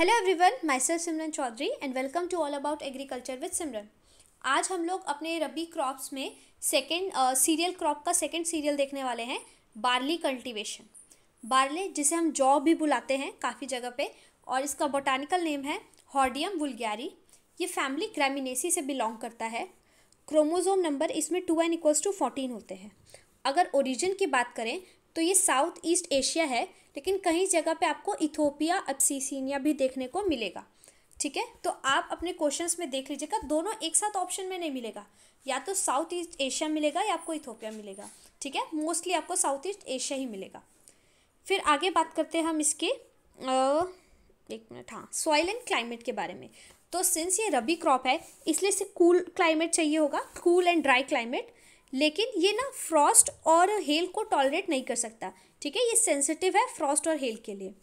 hello everyone myself Simran Chaudhary and welcome to all about agriculture with Simran आज हम लोग अपने रबी क्रॉप्स में सेकेंड सीरियल क्रॉप का सेकेंड सीरियल देखने वाले हैं बार्ली कल्टीवेशन बार्ले जिसे हम जौ भी बुलाते हैं काफ़ी जगह पे और इसका बोटानिकल नेम है हॉर्डियम वुलग्यारी ये फैमिली ग्रेमिनेसी से बिलोंग करता है क्रोमोजोम नंबर इसमें two N equals two fourteen होते हैं अगर ओरिजिन की बात करें तो ये साउथ ईस्ट एशिया है लेकिन कहीं जगह पे आपको इथोपिया अब्सीसिनिया भी देखने को मिलेगा ठीक है तो आप अपने क्वेश्चंस में देख लीजिएगा दोनों एक साथ ऑप्शन में नहीं मिलेगा या तो साउथ ईस्ट एशिया मिलेगा या आपको इथोपिया मिलेगा ठीक है मोस्टली आपको साउथ ईस्ट एशिया ही मिलेगा फिर आगे बात करते हैं हम इसके एक मिनट हाँ सॉइल एंड क्लाइमेट के बारे में तो सिंस ये रबी क्रॉप है इसलिए इसे कूल क्लाइमेट चाहिए होगा कूल एंड ड्राई क्लाइमेट लेकिन ये ना फ्रॉस्ट और हेल को टॉलरेट नहीं कर सकता ठीक है ये सेंसिटिव है फ्रॉस्ट और हेल के लिए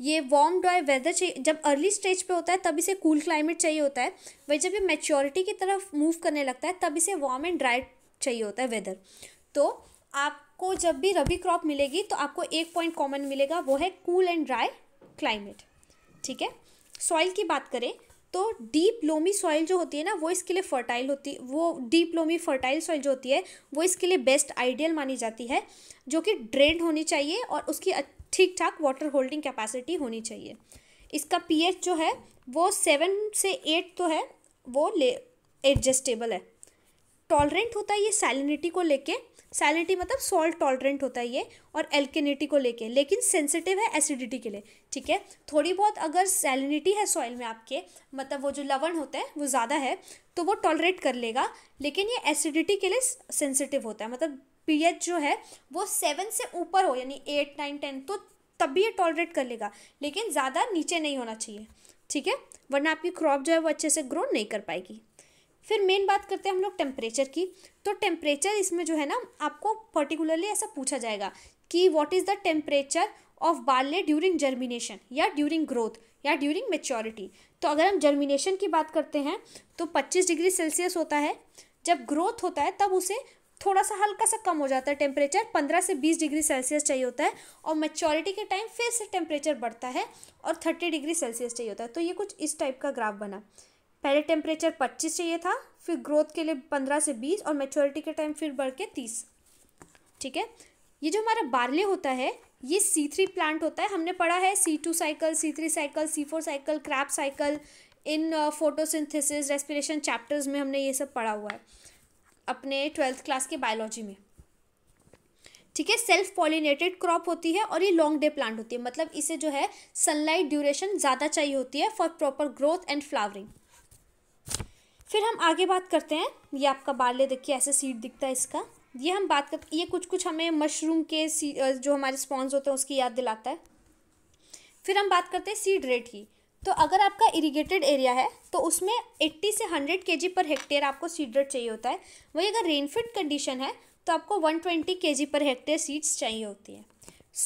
ये वार्म ड्राई वेदर चाहिए जब अर्ली स्टेज पे होता है तब इसे कूल क्लाइमेट चाहिए होता है वही जब ये मेच्योरिटी की तरफ मूव करने लगता है तब इसे वार्म एंड ड्राई चाहिए होता है वेदर तो आपको जब भी रबी क्रॉप मिलेगी तो आपको एक पॉइंट कॉमन मिलेगा वो है कूल एंड ड्राई क्लाइमेट ठीक है सॉइल की बात करें तो डीप लोमी सॉइल जो होती है ना वो इसके लिए फर्टाइल होती है वो डीप लोमी फर्टाइल सॉइल जो होती है वो इसके लिए बेस्ट आइडियल मानी जाती है जो कि ड्रेन होनी चाहिए और उसकी ठीक ठाक वाटर होल्डिंग कैपेसिटी होनी चाहिए इसका पीएच जो है वो सेवन से एट तो है वो ले एडजस्टेबल है टॉलरेंट होता है ये सैलिनिटी को लेके सैलिनिटी मतलब सॉल्ट टॉलरेंट होता है ये और एल्केनिटी को लेके लेकिन सेंसिटिव है एसिडिटी के लिए ठीक है थोड़ी बहुत अगर सैलिनिटी है सॉइल में आपके मतलब वो जो लवण होता है वो ज़्यादा है तो वो टॉलरेट कर लेगा लेकिन ये एसिडिटी के लिए सेंसिटिव होता है मतलब पीएच जो है वो सेवन से ऊपर हो यानी एट नाइन टेन तो तब भी ये टॉलरेट कर लेगा लेकिन ज़्यादा नीचे नहीं होना चाहिए ठीक है वरना आपकी क्रॉप जो है वो अच्छे से ग्रो नहीं कर पाएगी फिर मेन बात करते हैं हम लोग टेम्परेचर की तो टेम्परेचर इसमें जो है ना आपको पर्टिकुलरली ऐसा पूछा जाएगा कि what is the temperature of barley during germination या ड्यूरिंग ग्रोथ या ड्यूरिंग मेच्योरिटी तो अगर हम जर्मिनेशन की बात करते हैं तो 25 डिग्री सेल्सियस होता है जब ग्रोथ होता है तब उसे थोड़ा सा हल्का सा कम हो जाता है टेम्परेचर 15 से 20 डिग्री सेल्सियस चाहिए होता है और मेच्योरिटी के टाइम फिर से टेम्परेचर बढ़ता है और 30 डिग्री सेल्सियस चाहिए होता है तो ये कुछ इस टाइप का ग्राफ बना पहले टेम्परेचर पच्चीस चाहिए था फिर ग्रोथ के लिए पंद्रह से बीस और मेच्योरिटी के टाइम फिर बढ़ के तीस ठीक है ये जो हमारा बार्ले होता है ये सी थ्री प्लांट होता है हमने पढ़ा है C two cycle C three cycle C four cycle Krebs cycle in photosynthesis respiration chapters में हमने ये सब पढ़ा हुआ है अपने ट्वेल्थ क्लास के बायोलॉजी में ठीक है सेल्फ पॉलिनेटेड क्रॉप होती है और ये लॉन्ग डे प्लांट होती है मतलब इसे जो है सनलाइट ड्यूरेशन ज़्यादा चाहिए होती है for proper growth and flowering फिर हम आगे बात करते हैं ये आपका बाले देखिए ऐसे सीड दिखता है इसका ये हम बात कर ये कुछ कुछ हमें मशरूम के जो हमारे स्पॉन्स होते हैं उसकी याद दिलाता है फिर हम बात करते हैं सीड रेट की तो अगर आपका इरिगेटेड एरिया है तो उसमें 80 से 100 के पर हेक्टेयर आपको सीड रेट चाहिए होता है वही अगर रेनफिट कंडीशन है तो आपको 120 ट्वेंटी के पर हेक्टेयर सीड्स चाहिए होती है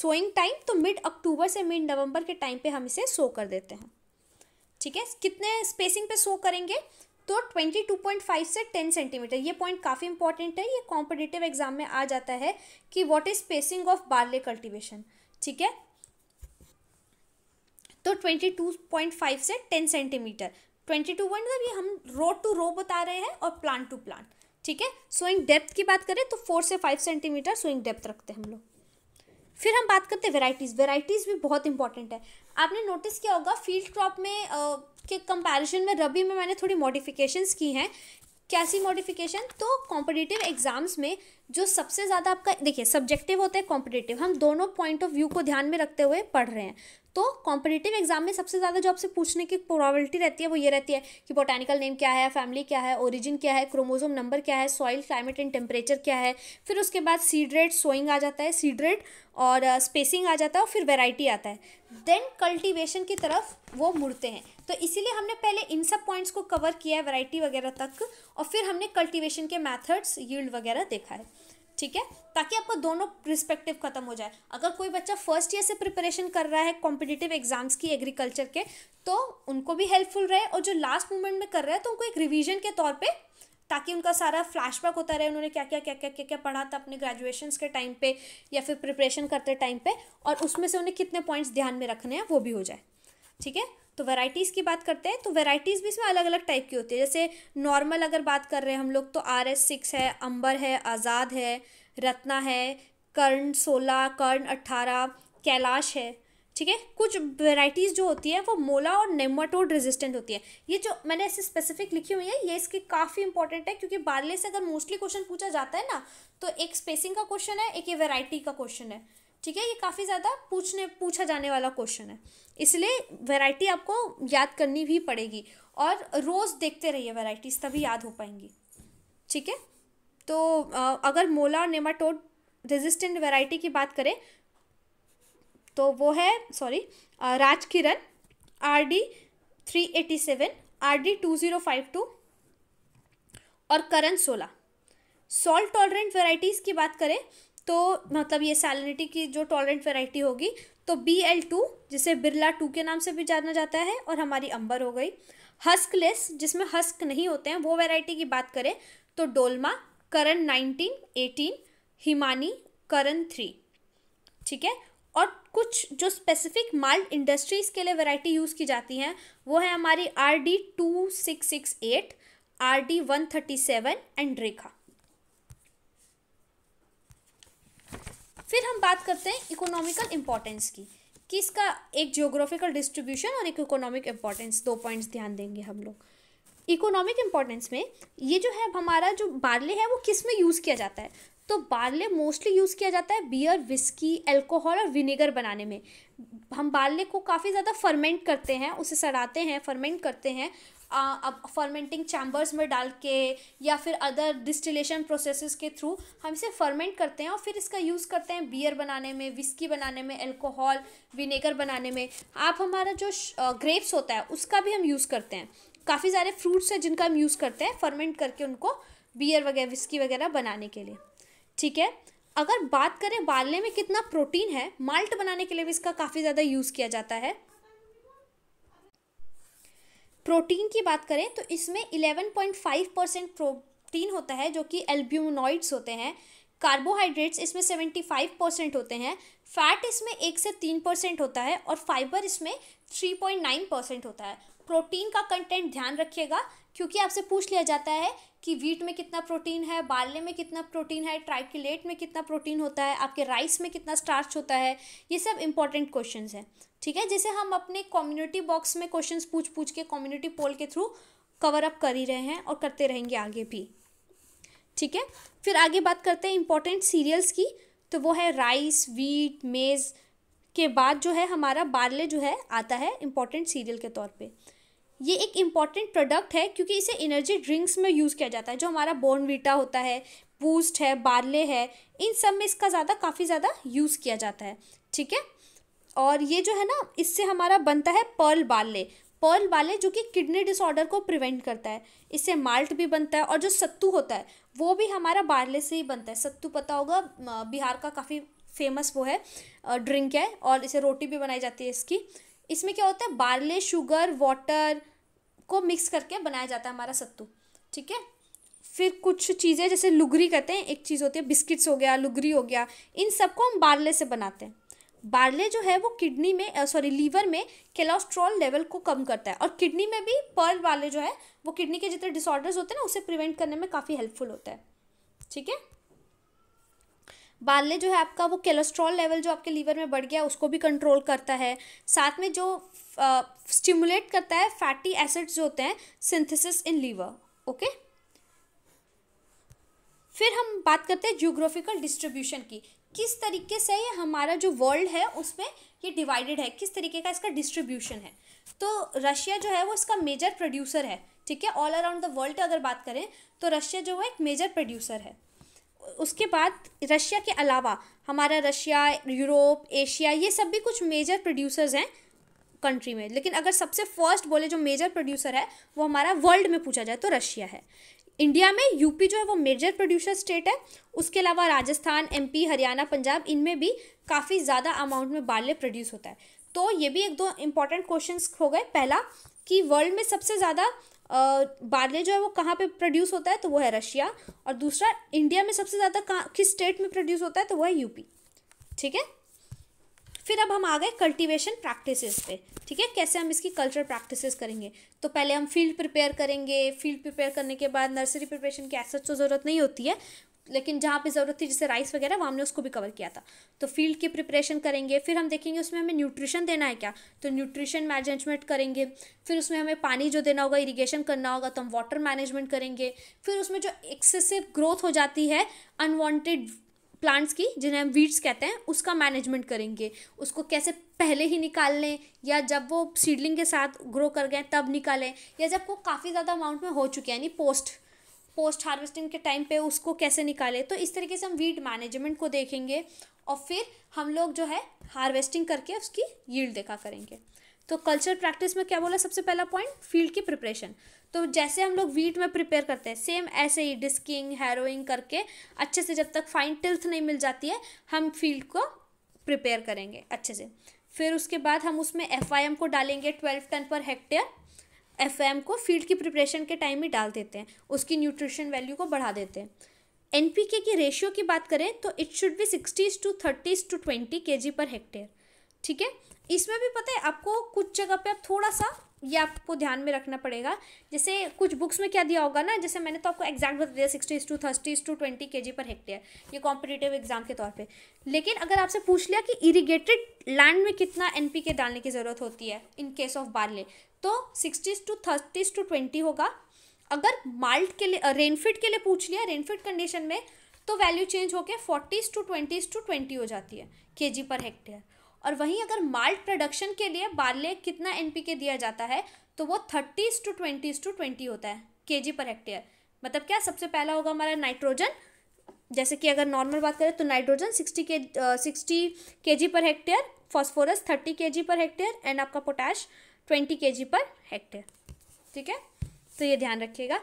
सोइंग टाइम तो मिड अक्टूबर से मिड नवंबर के टाइम पे हम इसे सो कर देते हैं ठीक है कितने स्पेसिंग पे सो करेंगे तो 22.5 से 10 सेंटीमीटर ये पॉइंट काफ़ी इंपॉर्टेंट है ये कॉम्पिटिटिव एग्जाम में आ जाता है कि what is spacing of barley cultivation ठीक है तो 22.5 से 10 सेंटीमीटर 22 मतलब ये हम रो टू रो बता रहे हैं और प्लांट टू प्लांट ठीक है स्विंग डेप्थ की बात करें तो फोर से फाइव सेंटीमीटर स्विंग डेप्थ रखते हैं हम लोग फिर हम बात करते हैं वेराइटीज़ वेराइटीज़ भी बहुत इंपॉर्टेंट है आपने नोटिस किया होगा फील्ड क्रॉप में के कंपैरिजन में रबी में मैंने थोड़ी मॉडिफिकेशंस की हैं कैसी मॉडिफिकेशन तो कॉम्पिटिटिव एग्ज़ाम्स में जो सबसे ज़्यादा आपका देखिए सब्जेक्टिव होता है कॉम्पिटेटिव हम दोनों पॉइंट ऑफ व्यू को ध्यान में रखते हुए पढ़ रहे हैं तो कॉम्पिटेटिव एग्जाम में सबसे ज़्यादा जो आपसे पूछने की प्रोबेबिलिटी रहती है वो ये रहती है कि बोटानिकल नेम क्या है फैमिली क्या है ओरिजिन क्या है क्रोमोजोम नंबर क्या है सॉइल क्लाइमेट एंड टेम्परेचर क्या है फिर उसके बाद सीड रेट सोइंग आ जाता है सीड रेट और स्पेसिंग uh, आ जाता है और फिर वेराइटी आता है देन कल्टिवेशन की तरफ वो मुड़ते हैं तो इसीलिए हमने पहले इन सब पॉइंट्स को कवर किया है वैरायटी वगैरह तक और फिर हमने कल्टिवेशन के मैथड्स यील्ड वगैरह देखा है ठीक है ताकि आपका दोनों रिस्पेक्टिव खत्म हो जाए अगर कोई बच्चा फर्स्ट ईयर से प्रिपरेशन कर रहा है कॉम्पिटिटिव एग्जाम्स की एग्रीकल्चर के तो उनको भी हेल्पफुल रहे और जो लास्ट मोमेंट में कर रहा है तो उनको एक रिविजन के तौर पर ताकि उनका सारा फ्लैशबैक होता रहे उन्होंने क्या क्या क्या क्या क्या क्या पढ़ा था अपने ग्रेजुएशन के टाइम पे या फिर प्रिपरेशन करते टाइम पे और उसमें से उन्हें कितने पॉइंट्स ध्यान में रखने हैं वो भी हो जाए ठीक है तो वैरायटीज़ की बात करते हैं तो वैरायटीज़ भी इसमें अलग अलग टाइप की होती है जैसे नॉर्मल अगर बात कर रहे हैं हम लोग तो आर एस सिक्स है अंबर है आज़ाद है रत्ना है कर्ण सोलह कर्ण अट्ठारह कैलाश है ठीक है कुछ वेराइटीज़ जो होती है वो मोला और नेमाटोड रेजिस्टेंट होती है ये जो मैंने ऐसे स्पेसिफिक लिखी हुई है ये इसकी काफ़ी इंपॉर्टेंट है क्योंकि बारले से अगर मोस्टली क्वेश्चन पूछा जाता है ना तो एक स्पेसिंग का क्वेश्चन है एक ये वेराइटी का क्वेश्चन है ठीक है ये काफ़ी ज़्यादा पूछने पूछा जाने वाला क्वेश्चन है इसलिए वैरायटी आपको याद करनी भी पड़ेगी और रोज़ देखते रहिए वैरायटीज़ तभी याद हो पाएंगी ठीक है तो अगर मोला और नेमाटोड रेजिस्टेंट वैरायटी की बात करें तो वो है sorry Rajkiran R D three eighty seven R D two zero five two और करण सोलह सॉल्ट टॉलरेंट वेराइटीज़ की बात करें तो मतलब ये सैलिनिटी की जो टॉलरेंट वेराइटी होगी तो बी एल टू जिसे बिरला टू के नाम से भी जाना जाता है और हमारी अंबर हो गई हस्कलेस जिसमें हस्क नहीं होते हैं वो वेराइटी की बात करें तो Dolma Karan nineteen eighteen Himani Karan three ठीक है और कुछ जो स्पेसिफिक माल्ट इंडस्ट्रीज़ के लिए वैरायटी यूज़ की जाती हैं वो है हमारी R D two six six eight R D one thirty seven and Rekha फिर हम बात करते हैं इकोनॉमिकल इम्पोर्टेंस की कि इसका एक जियोग्राफिकल डिस्ट्रीब्यूशन और एक इकोनॉमिक इम्पोर्टेंस दो पॉइंट्स ध्यान देंगे हम लोग इकोनॉमिक इम्पोर्टेंस में ये जो है हमारा जो बार्ले है वो किस में यूज़ किया जाता है तो बारले मोस्टली यूज़ किया जाता है बियर विस्की एल्कोहल और विनेगर बनाने में हम बारले को काफ़ी ज़्यादा फर्मेंट करते हैं उसे सड़ाते हैं फर्मेंट करते हैं आ, अब फर्मेंटिंग चैम्बर्स में डाल के या फिर अदर डिस्टिलेशन प्रोसेस के थ्रू हम इसे फर्मेंट करते हैं और फिर इसका यूज़ करते हैं बियर बनाने में विस्की बनाने में एल्कोहल विनेगर बनाने में आप हमारा जो ग्रेप्स होता है उसका भी हम यूज़ करते हैं काफ़ी सारे फ्रूट्स हैं जिनका हम यूज़ करते हैं फर्मेंट करके उनको बियर वगैरह विस्की वगैरह बनाने के लिए ठीक है अगर बात करें बालने में कितना प्रोटीन है माल्ट बनाने के लिए भी इसका काफ़ी ज़्यादा यूज़ किया जाता है प्रोटीन की बात करें तो इसमें 11.5 परसेंट प्रोटीन होता है जो कि एल्ब्यूमोनॉइड्स होते हैं कार्बोहाइड्रेट्स इसमें 75 परसेंट होते हैं फैट इसमें एक से तीन परसेंट होता है और फाइबर इसमें 3.9 परसेंट होता है प्रोटीन का कंटेंट ध्यान रखिएगा क्योंकि आपसे पूछ लिया जाता है कि वीट में कितना प्रोटीन है बाले में कितना प्रोटीन है ट्राइकिलेट में कितना प्रोटीन होता है आपके राइस में कितना स्टार्च होता है ये सब इंपॉर्टेंट क्वेश्चन हैं ठीक है जैसे हम अपने कम्युनिटी बॉक्स में क्वेश्चन पूछ पूछ के कम्युनिटी पोल के थ्रू कवर अप कर ही रहे हैं और करते रहेंगे आगे भी ठीक है फिर आगे बात करते हैं इंपॉर्टेंट सीरियल्स की तो वो है राइस वीट मेज़ के बाद जो है हमारा बार्ले जो है आता है इम्पॉर्टेंट सीरियल के तौर पर ये एक इम्पॉर्टेंट प्रोडक्ट है क्योंकि इसे एनर्जी ड्रिंक्स में यूज़ किया जाता है जो हमारा बॉर्नवीटा होता है बूस्ट है बार्ले है इन सब में इसका ज़्यादा काफ़ी ज़्यादा यूज़ किया जाता है ठीक है और ये जो है ना इससे हमारा बनता है पर्ल बार्ले पर्ल बार्ले जो कि किडनी डिसऑर्डर को प्रिवेंट करता है इससे माल्ट भी बनता है और जो सत्तू होता है वो भी हमारा बार्ले से ही बनता है सत्तू पता होगा बिहार का काफ़ी फेमस वो है ड्रिंक है और इसे रोटी भी बनाई जाती है इसकी इसमें क्या होता है बार्ले शुगर वाटर को मिक्स करके बनाया जाता है हमारा सत्तू ठीक है फिर कुछ चीज़ें जैसे लुगरी कहते हैं एक चीज़ होती है बिस्किट्स हो गया लुगरी हो गया इन सबको हम बार्ले से बनाते हैं बार्ले जो है वो किडनी में सॉरी लीवर में कोलेस्ट्रॉल लेवल को कम करता है और किडनी में भी पर्ल वाले जो है वो किडनी के जितने डिसऑर्डर्स होते हैं ना उसे प्रिवेंट करने में काफ़ी हेल्पफुल होता है ठीक है बाल्ले जो है आपका वो कोलेस्ट्रॉल लेवल जो आपके लीवर में बढ़ गया उसको भी कंट्रोल करता है साथ में जो स्टिमुलेट uh, करता है फैटी एसिड्स जो होते हैं सिंथेसिस इन लीवर ओके फिर हम बात करते हैं ज्योग्राफिकल डिस्ट्रीब्यूशन की किस तरीके से ये हमारा जो वर्ल्ड है उसमें ये डिवाइडेड है किस तरीके का इसका डिस्ट्रीब्यूशन है तो रशिया जो है वो इसका मेजर प्रोड्यूसर है ठीक है ऑल अराउंड द वर्ल्ड अगर बात करें तो रशिया जो है एक मेजर प्रोड्यूसर है उसके बाद रशिया के अलावा हमारा रशिया यूरोप एशिया ये सब भी कुछ मेजर प्रोड्यूसर्स हैं कंट्री में लेकिन अगर सबसे फर्स्ट बोले जो मेजर प्रोड्यूसर है वो हमारा वर्ल्ड में पूछा जाए तो रशिया है इंडिया में यूपी जो है वो मेजर प्रोड्यूसर स्टेट है उसके अलावा राजस्थान एमपी हरियाणा पंजाब इनमें भी काफ़ी ज़्यादा अमाउंट में बाले प्रोड्यूस होता है तो ये भी एक दो इम्पॉर्टेंट क्वेश्चन हो गए पहला कि वर्ल्ड में सबसे ज़्यादा बार्ले जो है वो कहाँ पे प्रोड्यूस होता है तो वो है रशिया और दूसरा इंडिया में सबसे ज़्यादा कहाँ किस स्टेट में प्रोड्यूस होता है तो वो है यूपी ठीक है फिर अब हम आ गए कल्टीवेशन प्रैक्टिसेस पे ठीक है कैसे हम इसकी कल्चर प्रैक्टिसेस करेंगे तो पहले हम फील्ड प्रिपेयर करेंगे फील्ड प्रिपेयर करने के बाद नर्सरी प्रिपरेशन की एसेट तो ज़रूरत नहीं होती है लेकिन जहाँ पे ज़रूरत थी जैसे राइस वगैरह वहाँ हमने उसको भी कवर किया था तो फील्ड की प्रिपरेशन करेंगे फिर हम देखेंगे उसमें हमें न्यूट्रिशन देना है क्या तो न्यूट्रिशन मैनेजमेंट करेंगे फिर उसमें हमें पानी जो देना होगा इरीगेशन करना होगा तो हम वाटर मैनेजमेंट करेंगे फिर उसमें जो एक्सेसिव ग्रोथ हो जाती है अनवांटेड प्लांट्स की जिन्हें हम वीड्स कहते हैं उसका मैनेजमेंट करेंगे उसको कैसे पहले ही निकाल लें या जब वो सीडलिंग के साथ ग्रो कर गए तब निकालें या जब वो काफ़ी ज़्यादा अमाउंट में हो चुके हैं यानी पोस्ट पोस्ट हार्वेस्टिंग के टाइम पे उसको कैसे निकाले तो इस तरीके से हम वीड मैनेजमेंट को देखेंगे और फिर हम लोग जो है हार्वेस्टिंग करके उसकी यील्ड देखा करेंगे तो कल्चर प्रैक्टिस में क्या बोला सबसे पहला पॉइंट फील्ड की प्रिपरेशन तो जैसे हम लोग वीट में प्रिपेयर करते हैं सेम ऐसे ही डिस्किंग हैरोइंग करके अच्छे से जब तक फाइन टिल्थ नहीं मिल जाती है हम फील्ड को प्रिपेयर करेंगे अच्छे से फिर उसके बाद हम उसमें एफ को डालेंगे twelve ton per hectare F को फील्ड की प्रिपरेशन के टाइम ही डाल देते हैं उसकी न्यूट्रिशन वैल्यू को बढ़ा देते हैं एन की रेशियो की बात करें तो it should be sixties to thirties to twenty K G per hectare ठीक है इसमें भी पता है आपको कुछ जगह पे आप थोड़ा सा ये आपको ध्यान में रखना पड़ेगा जैसे कुछ बुक्स में क्या दिया होगा ना जैसे मैंने तो आपको एग्जैक्ट बता दिया sixties to thirties to twenty K G per hectare ये कॉम्पिटेटिव एग्जाम के तौर पे लेकिन अगर आपसे पूछ लिया कि इरीगेटेड लैंड में कितना एन डालने की ज़रूरत होती है इन केस ऑफ बार्ले तो sixties to thirties to twenty होगा अगर माल्ट के लिए रेनफिट के लिए पूछ लिया रेनफिट कंडीशन में तो वैल्यू चेंज होकर forties to twenties to twenty हो जाती है के जी पर हेक्टेयर और वहीं अगर माल्ट प्रोडक्शन के लिए बाले कितना एन पी के दिया जाता है तो वो thirties to twenties to twenty होता है के जी पर हेक्टेयर मतलब क्या सबसे पहला होगा हमारा नाइट्रोजन जैसे कि अगर नॉर्मल बात करें तो नाइट्रोजन सिक्सटी के सिक्सटी के G per hectare phosphorus thirty K G per hectare and आपका potash twenty K G per hectare ठीक है तो ये ध्यान रखिएगा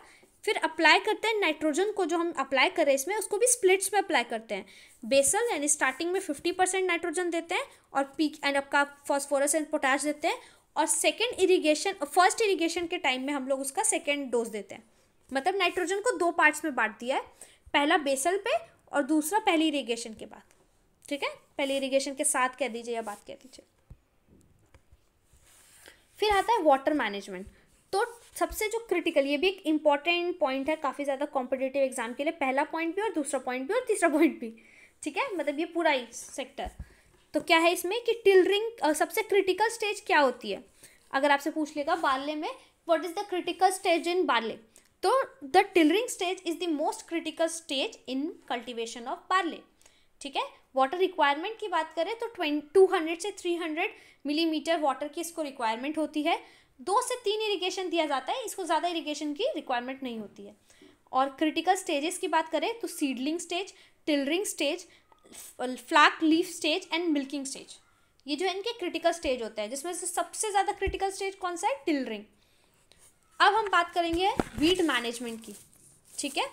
फिर अप्लाई करते हैं नाइट्रोजन को जो हम अप्लाई कर रहे हैं इसमें उसको भी स्प्लिट्स में अप्लाई करते हैं बेसल यानी स्टार्टिंग में फिफ्टी परसेंट नाइट्रोजन देते हैं और पी एंड आपका फॉस्फोरस एंड पोटाश देते हैं और सेकेंड इरीगेशन फर्स्ट इरीगेशन के टाइम में हम लोग उसका सेकेंड डोज देते हैं मतलब नाइट्रोजन को दो पार्ट्स में बांट दिया है पहला बेसल पे और दूसरा पहली इरीगेशन के बाद ठीक है पहली इरीगेशन के साथ कह दीजिए या बात कह दीजिए फिर आता है वाटर मैनेजमेंट तो सबसे जो क्रिटिकल ये भी एक इंपॉर्टेंट पॉइंट है काफ़ी ज़्यादा कॉम्पिटेटिव एग्जाम के लिए पहला पॉइंट भी और दूसरा पॉइंट भी और तीसरा पॉइंट भी ठीक है मतलब ये पूरा ही सेक्टर तो क्या है इसमें कि टिलरिंग सबसे क्रिटिकल स्टेज क्या होती है अगर आपसे पूछ लेगा बाल्य में what is the critical stage in barley तो the tillering stage is the most critical stage in cultivation of barley ठीक है वाटर रिक्वायरमेंट की बात करें तो टू हंड्रेड से थ्री हंड्रेड मिलीमीटर वाटर की इसको रिक्वायरमेंट होती है दो से तीन इरिगेशन दिया जाता है इसको ज़्यादा इरिगेशन की रिक्वायरमेंट नहीं होती है और क्रिटिकल स्टेजेस की बात करें तो seedling stage tillering stage flag leaf stage and milking stage ये जो इनके क्रिटिकल स्टेज होते हैं जिसमें से सबसे ज़्यादा क्रिटिकल स्टेज कौन सा है टिलरिंग अब हम बात करेंगे वीड मैनेजमेंट की ठीक है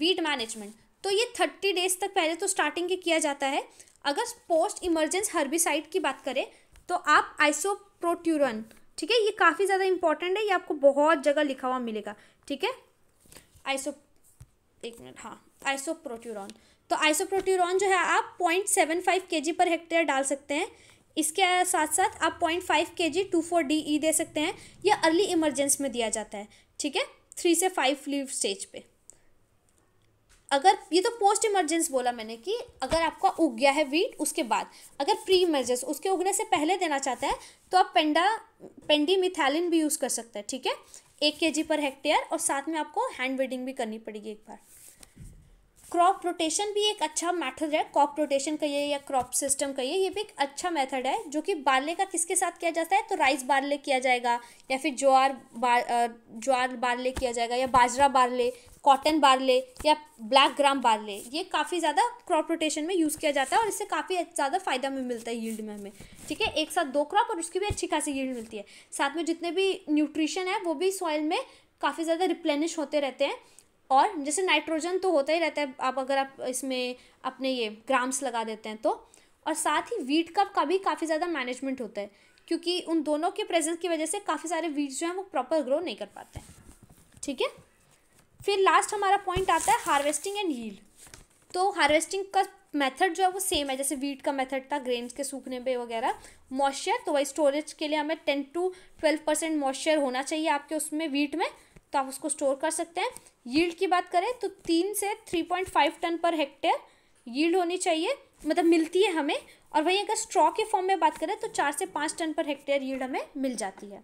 वीड मैनेजमेंट तो ये थर्टी डेज तक पहले तो स्टार्टिंग के किया जाता है अगर पोस्ट इमरजेंस हर्बिसाइड की बात करें तो आप आइसोप्रोट्यूरन ठीक है ये काफ़ी ज़्यादा इंपॉर्टेंट है ये आपको बहुत जगह लिखा हुआ मिलेगा ठीक है आइसो एक मिनट हाँ आइसोप्रोट्यूरॉन तो आइसोप्रोट्यूरॉन जो है आप point seven five K G per hectare डाल सकते हैं इसके साथ साथ आप point five K G to four D E दे सकते हैं यह अर्ली इमरजेंस में दिया जाता है ठीक है थ्री से फाइव लीव स्टेज पर अगर ये तो पोस्ट इमरजेंस बोला मैंने कि अगर आपका उग गया है वीट उसके बाद अगर प्री इमरजेंस उसके उगने से पहले देना चाहता है तो आप पेंडा पेंडी मिथैलिन भी यूज़ कर सकते हैं ठीक है एक के जी पर हेक्टेयर और साथ में आपको हैंड वेडिंग भी करनी पड़ेगी एक बार क्रॉप रोटेशन भी एक अच्छा मेथड है क्रॉप रोटेशन कहिए या क्रॉप सिस्टम कहिए ये भी एक अच्छा मेथड है जो कि बाले का किसके साथ किया जाता है तो राइस बारले किया जाएगा या फिर ज्वार बार ज्वार बारले किया जाएगा या बाजरा बारले कॉटन बारले या ब्लैक ग्राम बारले ये काफ़ी ज़्यादा क्रॉप रोटेशन में यूज़ किया जाता है और इससे काफ़ी ज़्यादा फायदा में मिलता है यील्ड में हमें ठीक है एक साथ दो क्रॉप और उसकी भी अच्छी खासी यील्ड मिलती है साथ में जितने भी न्यूट्रिशन है वो भी सॉइल में काफ़ी ज़्यादा रिप्लेनिश होते रहते हैं और जैसे नाइट्रोजन तो होता ही रहता है आप अगर आप इसमें अपने ये ग्राम्स लगा देते हैं तो और साथ ही वीट का का भी काफ़ी ज़्यादा मैनेजमेंट होता है क्योंकि उन दोनों के प्रेजेंस की वजह से काफ़ी सारे वीट जो हैं वो प्रॉपर ग्रो नहीं कर पाते हैं ठीक है फिर लास्ट हमारा पॉइंट आता है हार्वेस्टिंग एंड हील तो हार्वेस्टिंग का मेथड जो है वो सेम है जैसे वीट का मेथड था ग्रेन्स के सूखने पे वगैरह मॉइस्चर तो वही स्टोरेज के लिए हमें ten to twelve percent moisture होना चाहिए आपके उसमें वीट में तो आप उसको स्टोर कर सकते हैं यील्ड की बात करें तो तीन से three point five ton per hectare yield होनी चाहिए मतलब मिलती है हमें और वहीं अगर स्ट्रॉ के फॉर्म में बात करें तो चार से पाँच टन पर हेक्टेयर यील्ड हमें मिल जाती है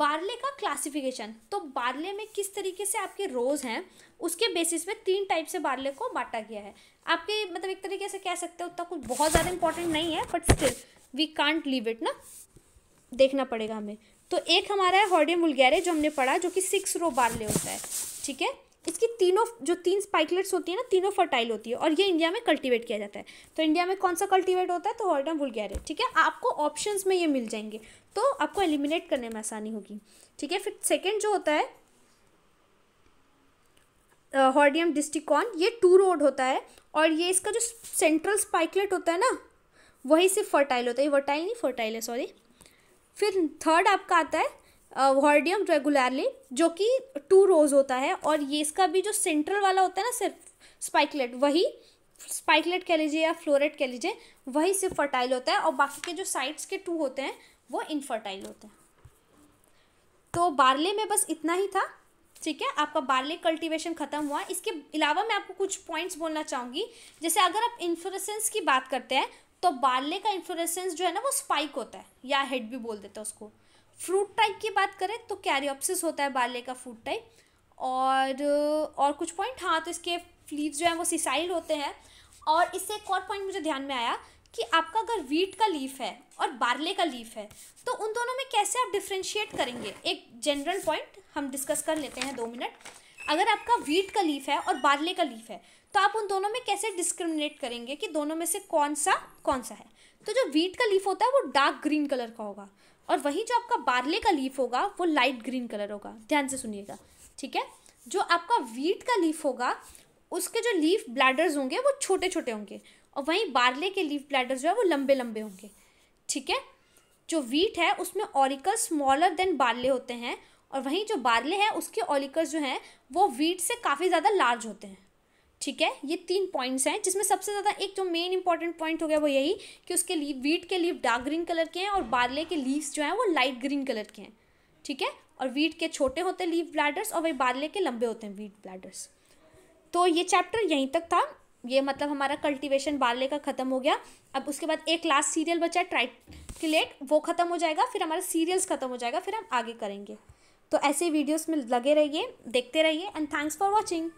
बार्ले का क्लासिफिकेशन तो बार्ले में किस तरीके से आपके रोज़ हैं उसके बेसिस पे तीन टाइप से बारले को बांटा गया है आपके मतलब एक तरीके से कह सकते हो उतना कुछ बहुत ज़्यादा इंपॉर्टेंट नहीं है but still we can't leave it ना देखना पड़ेगा हमें तो एक हमारा है हॉर्डियम वुलगैरे जो हमने पढ़ा जो कि सिक्स रो बारले होता है ठीक है इसकी तीनों जो तीन स्पाइकलेट्स होती है ना तीनों फर्टाइल होती है और ये इंडिया में कल्टीवेट किया जाता है तो इंडिया में कौन सा कल्टीवेट होता है तो हॉर्डियम वुलगैरे ठीक है आपको ऑप्शन में ये मिल जाएंगे तो आपको एलिमिनेट करने में आसानी होगी ठीक है फिर सेकेंड जो होता है हॉर्डियम डिस्टिकॉन ये टू रोड होता है और ये इसका जो सेंट्रल स्पाइकलेट होता है ना वही सिर्फ फर्टाइल होता है ये वर्टाइल नहीं फर्टाइल है सॉरी फिर थर्ड आपका आता है हॉर्डियम रेगुलरली जो कि टू रोज होता है और ये इसका भी जो सेंट्रल वाला होता है ना सिर्फ स्पाइकलेट वही स्पाइकलेट कह लीजिए या फ्लोरेट कह लीजिए वही सिर्फ फर्टाइल होता है और बाकी के जो साइड्स के टू होते हैं वो इनफर्टाइल होते हैं तो बारले में बस इतना ही था ठीक है आपका बारले कल्टीवेशन खत्म हुआ इसके अलावा मैं आपको कुछ पॉइंट्स बोलना चाहूँगी जैसे अगर आप इन्फ्लोरेसेंस की बात करते हैं तो बाले का इन्फ्लोरेसेंस जो है ना वो स्पाइक होता है या हेड भी बोल देते हैं उसको फ्रूट टाइप की बात करें तो कैरियोप्सिस होता है बाले का फ्रूट टाइप और और कुछ पॉइंट हाँ तो इसके लीव्स जो हैं वो सिसाइल होते हैं और इससे एक और पॉइंट मुझे ध्यान में आया कि आपका अगर वीट का लीफ है और बारले का लीफ है तो उन दोनों में कैसे आप डिफ्रेंशिएट करेंगे एक जनरल पॉइंट हम डिस्कस कर लेते हैं दो मिनट अगर आपका वीट का लीफ है और बार्ले का लीफ है तो आप उन दोनों में कैसे डिस्क्रिमिनेट करेंगे कि दोनों में से कौन सा कौन सा है तो जो वीट का लीफ होता है वो डार्क ग्रीन कलर का होगा और वही जो आपका बार्ले का लीफ होगा वो लाइट ग्रीन कलर होगा ध्यान से सुनिएगा ठीक है जो आपका वीट का लीफ होगा उसके जो लीफ ब्लैडर्स होंगे वो छोटे छोटे होंगे और वहीं बार्ले के लीफ ब्लैडर्स जो है वो लंबे लंबे होंगे ठीक है जो वीट है उसमें ऑरिकल स्मॉलर देन बार्ले होते हैं और वहीं जो बादले हैं उसके ऑलिकर्स जो हैं वो वीट से काफ़ी ज़्यादा लार्ज होते हैं ठीक है ये तीन पॉइंट्स हैं जिसमें सबसे ज़्यादा एक जो मेन इंपॉर्टेंट पॉइंट हो गया वो यही कि उसके लीव वीट के लीव डार्क ग्रीन कलर के हैं और बादले के लीव्स जो हैं वो लाइट ग्रीन कलर के हैं ठीक है और वीट के छोटे होते हैं लीव ब्लैडर्स और वही बादले के लंबे होते हैं वीट ब्लैडर्स तो ये चैप्टर यहीं तक था ये मतलब हमारा कल्टिवेशन बारले का ख़त्म हो गया अब उसके बाद एक लास्ट सीरियल बचा ट्राइटिलेट वो ख़त्म हो जाएगा फिर हमारा सीरियल्स ख़त्म हो जाएगा फिर हम आगे करेंगे तो ऐसे वीडियोस में लगे रहिए देखते रहिए एंड थैंक्स फॉर वॉचिंग